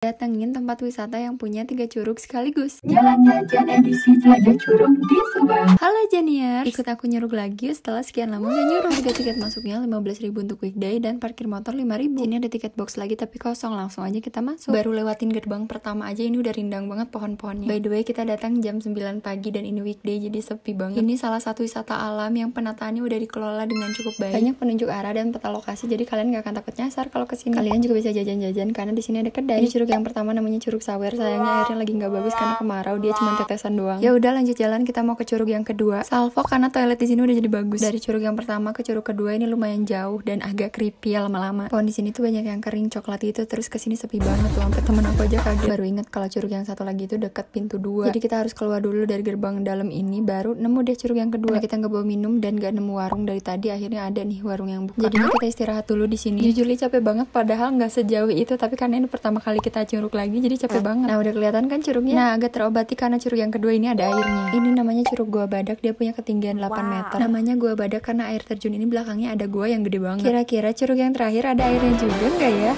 Datengin tempat wisata yang punya tiga curug sekaligus. Jalan jajan edisi jelajah curug di Subang. Halo Janiers, ikut aku nyuruk lagi setelah sekian lama gak nyuruh tiga tiket masuknya ribu untuk weekday dan parkir motor ribu Ini ada tiket box lagi tapi kosong, langsung aja kita masuk. Baru lewatin gerbang pertama aja ini udah rindang banget pohon-pohonnya. By the way, kita datang jam 9 pagi dan ini weekday jadi sepi banget. Ini salah satu wisata alam yang penataannya udah dikelola dengan cukup baik. Banyak penunjuk arah dan peta lokasi jadi kalian gak akan takut nyasar kalau kesini. Kalian juga bisa jajan-jajan karena di sini ada kedai. Ini curug yang pertama namanya Curug Sawer. Sayangnya airnya lagi nggak bagus karena kemarau, dia cuma tetesan doang. Ya udah lanjut jalan, kita mau ke curug yang kedua. Salvo karena toilet di sini udah jadi bagus. Dari curug yang pertama ke curug kedua ini lumayan jauh dan agak creepy lama-lama. Pohon di sini tuh banyak yang kering coklat itu, terus ke sini sepi banget tuh. Sampai temen aku aja kaget. Baru inget kalau curug yang satu lagi itu dekat pintu dua. Jadi kita harus keluar dulu dari gerbang dalam ini, baru nemu deh curug yang kedua. Karena kita nggak bawa minum dan nggak nemu warung dari tadi, akhirnya ada nih warung yang buka. Jadinya kita istirahat dulu di sini. Jujur capek banget, padahal nggak sejauh itu, tapi karena ini pertama kali kita kita curug lagi jadi capek nah, banget nah udah kelihatan kan curugnya nah agak terobati karena curug yang kedua ini ada airnya ini namanya curug gua badak dia punya ketinggian 8 wow. meter namanya gua badak karena air terjun ini belakangnya ada gua yang gede banget kira-kira curug yang terakhir ada airnya juga nggak ya